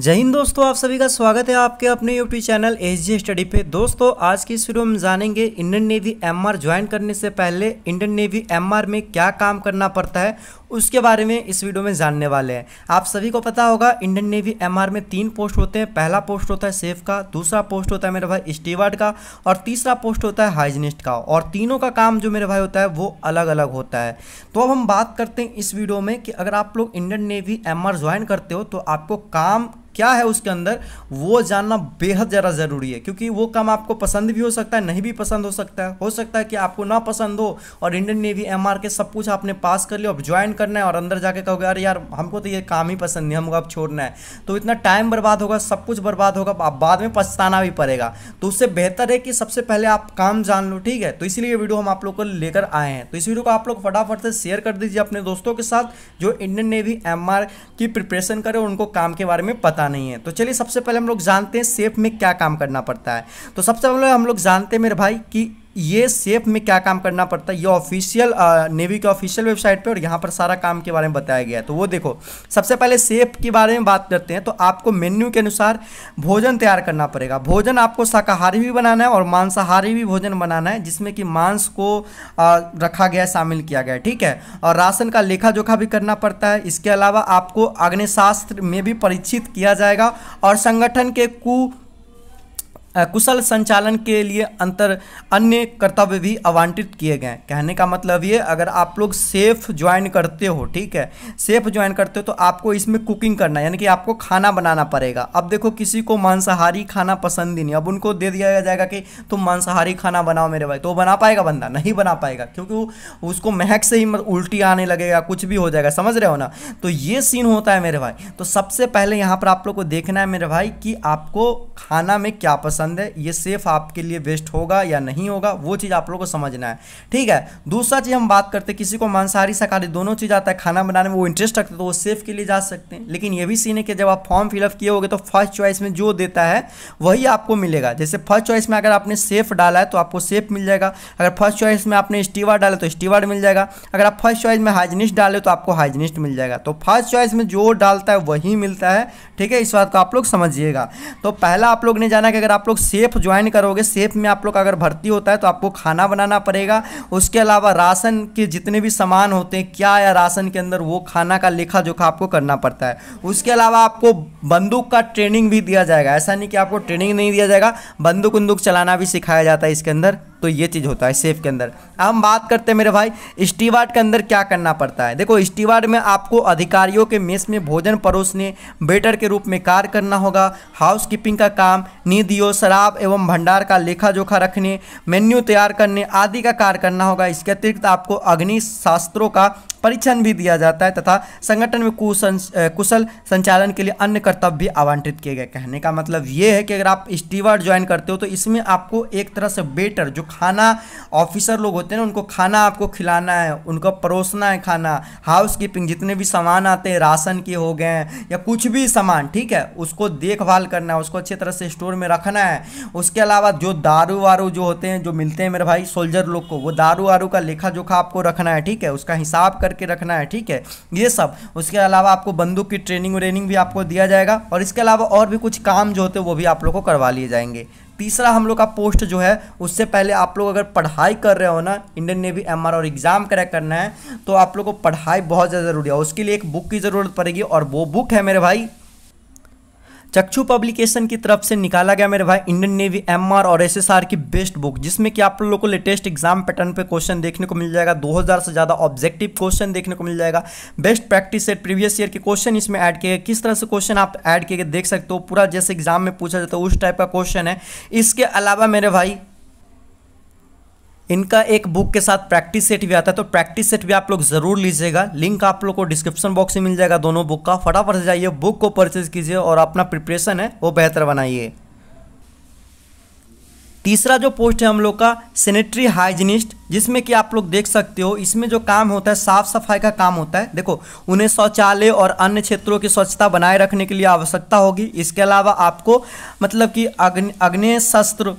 जय हिंद दोस्तों आप सभी का स्वागत है आपके अपने YouTube channel S G study पे दोस्तों आज की इस वीडियो में जानेंगे इंडियन नेवी एमआर ज्वाइन करने से पहले इंडियन नेवी एमआर में क्या काम करना पड़ता है उसके बारे में इस वीडियो में जानने वाले हैं आप सभी को पता होगा इंडियन नेवी एमआर में तीन पोस्ट होते हैं पहला पोस्ट होता है सेफ का दूसरा पोस्ट होता है मेरे भाई स्टीवार्ड का और तीसरा पोस्ट होता है हाइजनिस्ट का और तीनों का काम जो मेरे भाई होता है वो अलग अलग होता है तो अब हम बात करते हैं इस वीडियो में कि अगर आप लोग इंडियन नेवी एम ज्वाइन करते हो तो आपको काम क्या है उसके अंदर वो जानना बेहद ज़्यादा ज़रूरी है क्योंकि वो काम आपको पसंद भी हो सकता है नहीं भी पसंद हो सकता है हो सकता है कि आपको ना पसंद हो और इंडियन नेवी एम के सब कुछ आपने पास कर लिया अब ज्वाइन करना है और अंदर जाके कहोगे अरे यार हमको तो ये काम ही पसंद नहीं हमको अब छोड़ना है तो इतना टाइम बर्बाद होगा सब कुछ बर्बाद होगा आप बाद में पछताना भी पड़ेगा तो उससे बेहतर है कि सबसे पहले आप काम जान लो ठीक है तो इसलिए वीडियो हम आप लोग को लेकर आए हैं तो इस वीडियो को आप लोग फटाफट से शेयर कर दीजिए अपने दोस्तों के साथ जो इंडियन नेवी एम की प्रिपरेशन करे उनको काम के बारे में पता पता नहीं है तो चलिए सबसे पहले हम लोग जानते हैं सेफ में क्या काम करना पड़ता है तो सबसे पहले हम लोग जानते हैं मेरे भाई कि ये सेफ में क्या काम करना पड़ता है ये ऑफिशियल नेवी के ऑफिशियल वेबसाइट पे और यहाँ पर सारा काम के बारे में बताया गया है तो वो देखो सबसे पहले सेफ के बारे में बात करते हैं तो आपको मेन्यू के अनुसार भोजन तैयार करना पड़ेगा भोजन आपको शाकाहारी भी बनाना है और मांसाहारी भी भोजन बनाना है जिसमें कि मांस को आ, रखा गया शामिल किया गया ठीक है और राशन का लेखा जोखा भी करना पड़ता है इसके अलावा आपको अग्निशास्त्र में भी परीक्षित किया जाएगा और संगठन के कु कुशल संचालन के लिए अंतर अन्य कर्तव्य भी आवंटित किए गए कहने का मतलब ये अगर आप लोग सेफ ज्वाइन करते हो ठीक है सेफ ज्वाइन करते हो तो आपको इसमें कुकिंग करना यानी कि आपको खाना बनाना पड़ेगा अब देखो किसी को मांसाहारी खाना पसंद ही नहीं अब उनको दे दिया जाएगा कि तुम मांसाहारी खाना बनाओ मेरे भाई तो बना पाएगा बंदा नहीं बना पाएगा क्योंकि उसको महक से ही उल्टी आने लगेगा कुछ भी हो जाएगा समझ रहे हो ना तो ये सीन होता है मेरे भाई तो सबसे पहले यहाँ पर आप लोग को देखना है मेरे भाई कि आपको खाना में क्या पसंद पसंद है ये सेफ आपके लिए वेस्ट होगा या नहीं होगा वो चीज़ आप लोगों को समझना है ठीक है दूसरा चीज़ हम बात करते हैं किसी को मांसाहारी शाकाहारी दोनों चीज़ आता है खाना बनाने में वो इंटरेस्ट रखते तो वो सेफ के लिए जा सकते हैं लेकिन ये भी सीन है कि जब आप फॉर्म फिलअप किए होगे तो फर्स्ट चॉइस में जो देता है वही आपको मिलेगा जैसे फर्स्ट चॉइस में अगर आपने सेफ डाला है तो आपको सेफ मिल जाएगा अगर फर्स्ट चॉइस में आपने स्टीवार डाला तो स्टीवार मिल जाएगा अगर आप फर्स्ट चॉइस में हाइजनिस्ट डाले तो आपको हाइजीनिस्ट मिल जाएगा तो फर्स्ट चॉइस में जो डालता है वही मिलता है ठीक है इस बात को आप लोग समझिएगा तो पहला आप लोग ने जाना कि अगर आप लोग लोग सेफ ज्वाइन करोगे सेफ में आप लोग अगर भर्ती होता है तो आपको खाना बनाना पड़ेगा उसके अलावा राशन के जितने भी सामान होते हैं क्या या राशन के अंदर वो खाना का लेखा जोखा आपको करना पड़ता है उसके अलावा आपको बंदूक का ट्रेनिंग भी दिया जाएगा ऐसा नहीं कि आपको ट्रेनिंग नहीं दिया जाएगा बंदूक उंदूक चलाना भी सिखाया जाता है इसके अंदर तो ये चीज़ होता है सेफ के अंदर हम बात करते हैं मेरे भाई स्टीवार्ड के अंदर क्या करना पड़ता है देखो स्टीवार्ड में आपको अधिकारियों के मेस में भोजन परोसने बेटर के रूप में कार्य करना होगा हाउस कीपिंग का काम निधियों शराब एवं भंडार का लेखा जोखा रखने मेन्यू तैयार करने आदि का कार्य करना होगा इसके अतिरिक्त आपको अग्नि शास्त्रों का परीक्षण भी दिया जाता है तथा संगठन में कुशल संचालन के लिए अन्य कर्तव्य भी आवंटित किए गए कहने का मतलब ये है कि अगर आप स्टीवर्ड ज्वाइन करते हो तो इसमें आपको एक तरह से बेटर जो खाना ऑफिसर लोग होते हैं ना उनको खाना आपको खिलाना है उनको परोसना है खाना हाउस कीपिंग जितने भी सामान आते हैं राशन के हो गए या कुछ भी सामान ठीक है उसको देखभाल करना है उसको अच्छी तरह से स्टोर में रखना है उसके अलावा जो दारू वारू जो होते हैं जो मिलते हैं मेरे भाई सोल्जर लोग को वो दारू वारू का लेखा जोखा आपको रखना है ठीक है उसका हिसाब कर करके रखना है ठीक है ये सब उसके अलावा आपको बंदूक की ट्रेनिंग व्रेनिंग भी आपको दिया जाएगा और इसके अलावा और भी कुछ काम जो होते हैं वो भी आप लोग को करवा लिए जाएंगे तीसरा हम लोग का पोस्ट जो है उससे पहले आप लोग अगर पढ़ाई कर रहे हो ना इंडियन नेवी एम और एग्ज़ाम क्रैक करना है तो आप लोग को पढ़ाई बहुत ज़्यादा ज़रूरी है उसके लिए एक बुक की ज़रूरत पड़ेगी और वो बुक है मेरे भाई चक्षु पब्लिकेशन की तरफ से निकाला गया मेरे भाई इंडियन नेवी एम और एस की बेस्ट बुक जिसमें कि आप लोगों को लेटेस्ट एग्जाम पैटर्न पे क्वेश्चन देखने को मिल जाएगा 2000 से ज़्यादा ऑब्जेक्टिव क्वेश्चन देखने को मिल जाएगा best practice set previous year के क्वेश्चन इसमें ऐड किए गए किस तरह से क्वेश्चन आप ऐड किए गए देख सकते हो पूरा जैसे एग्जाम में पूछा जाता है उस टाइप का क्वेश्चन है इसके अलावा मेरे भाई इनका एक बुक के साथ प्रैक्टिस सेट भी आता है तो प्रैक्टिस सेट भी आप लोग जरूर लीजिएगा लिंक आप लोग को डिस्क्रिप्शन बॉक्स में मिल जाएगा दोनों बुक का फटाफट से जाइए बुक को परचेज कीजिए और अपना प्रिपरेशन है वो बेहतर बनाइए तीसरा जो पोस्ट है हम लोग का सेनेटरी हाइजीनिस्ट जिसमें कि आप लोग देख सकते हो इसमें जो काम होता है साफ सफाई का काम होता है देखो उन्हें शौचालय और अन्य क्षेत्रों की स्वच्छता बनाए रखने के लिए आवश्यकता होगी इसके अलावा आपको मतलब कि अग्नि अग्नि शस्त्र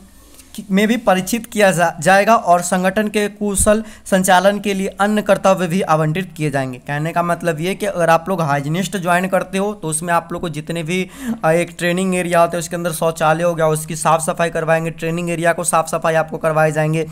में भी परिचित किया जा, जाएगा और संगठन के कुशल संचालन के लिए अन्य कर्तव्य भी आवंटित किए जाएंगे कहने का मतलब ये कि अगर आप लोग हाइजीनिस्ट ज्वाइन करते हो तो उसमें आप लोग को जितने भी एक ट्रेनिंग एरिया होता है उसके अंदर शौचालय हो गया उसकी साफ़ सफाई करवाएंगे ट्रेनिंग एरिया को साफ़ सफाई आपको करवाए जाएंगे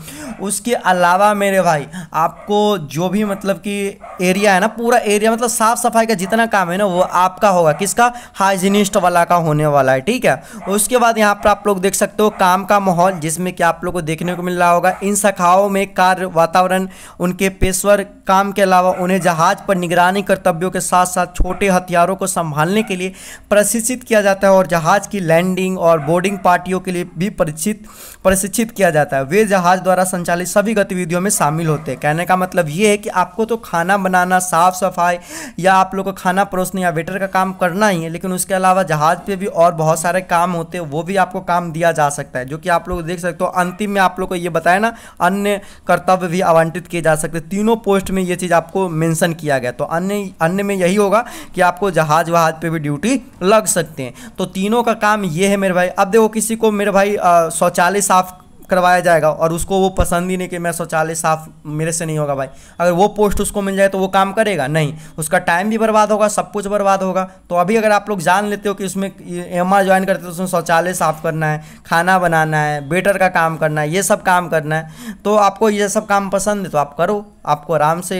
उसके अलावा मेरे भाई आपको जो भी मतलब कि एरिया है ना पूरा एरिया मतलब साफ सफाई का जितना काम है ना वो आपका होगा किसका हाइजीनिस्ट वाला का होने वाला है ठीक है उसके बाद यहाँ पर आप लोग देख सकते हो काम का माहौल जिसमें कि आप लोग को देखने को मिल रहा होगा इन शाखाओं में कार्य वातावरण उनके पेशवर काम के अलावा उन्हें जहाज पर निगरानी कर्तव्यों के साथ साथ छोटे हथियारों को संभालने के लिए प्रशिक्षित किया जाता है और जहाज की लैंडिंग और बोर्डिंग पार्टियों के लिए भी परिचित प्रशिक्षित किया जाता है वे जहाज द्वारा संचालित सभी गतिविधियों में शामिल होते हैं कहने का मतलब ये है कि आपको तो खाना बनाना साफ सफाई या आप लोग को खाना परोसने या वेटर का काम करना ही है लेकिन उसके अलावा जहाज पर भी और बहुत सारे काम होते हैं वो भी आपको काम दिया जा सकता है जो कि आप लोग देख सकते हो अंतिम में आप लोग को ये बताया ना अन्य कर्तव्य भी आवंटित किए जा सकते तीनों पोस्ट में ये चीज़ आपको मेंशन किया गया तो अन्य अन्य में यही होगा कि आपको जहाज वहाज पे भी ड्यूटी लग सकते हैं तो तीनों का काम ये है मेरे भाई अब देखो किसी को मेरे भाई शौचालय साफ करवाया जाएगा और उसको वो पसंद ही नहीं कि मैं शौचालय साफ मेरे से नहीं होगा भाई अगर वो पोस्ट उसको मिल जाए तो वो काम करेगा नहीं उसका टाइम भी बर्बाद होगा सब कुछ बर्बाद होगा तो अभी अगर आप लोग जान लेते हो कि उसमें एम ज्वाइन करते हो तो उसमें शौचालय साफ करना है खाना बनाना है बेटर का काम करना है ये सब काम करना है तो आपको ये सब काम पसंद है तो आप करो आपको आराम से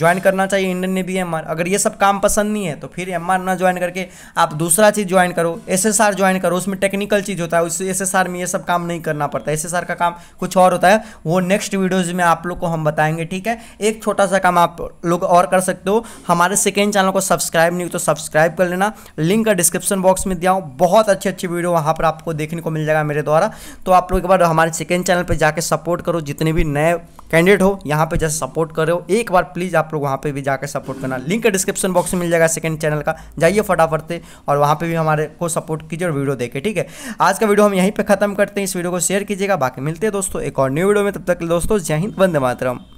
ज्वाइन करना चाहिए इंडियन भी एम अगर ये सब काम पसंद नहीं है तो फिर एम ना ज्वाइन करके आप दूसरा चीज़ ज्वाइन करो एस ज्वाइन करो उसमें टेक्निकल चीज़ होता है उस एस में ये सब काम नहीं करना पड़ता एस का काम कुछ और होता है वो नेक्स्ट वीडियोज़ में आप लोग को हम बताएंगे ठीक है एक छोटा सा काम आप लोग और कर सकते हो हमारे सेकेंड चैनल को सब्सक्राइब नहीं तो सब्सक्राइब कर लेना लिंक डिस्क्रिप्शन बॉक्स में दिया हूँ बहुत अच्छी अच्छी वीडियो वहाँ पर आपको देखने को मिल जाएगा मेरे द्वारा तो आप लोग एक बार हमारे सेकेंड चैनल पर जाकर सपोर्ट करो जितने भी नए कैंडिडेट हो यहाँ पे जैसे सपोर्ट कर रहे हो एक बार प्लीज़ आप लोग वहाँ पे भी जाकर सपोर्ट करना लिंक डिस्क्रिप्शन बॉक्स में मिल जाएगा सेकंड चैनल का जाइए फटाफट से और वहाँ पे भी हमारे को सपोर्ट कीजिए और वीडियो देखे ठीक है आज का वीडियो हम यहीं पे खत्म करते हैं इस वीडियो को शेयर कीजिएगा बाकी मिलते हैं दोस्तों एक और न्यू वीडियो में तब तक दोस्तों जय हिंद वंदे मातरम